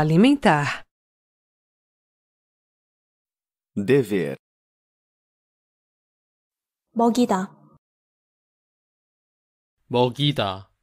alimentar, dever, 먹이다, 먹이다.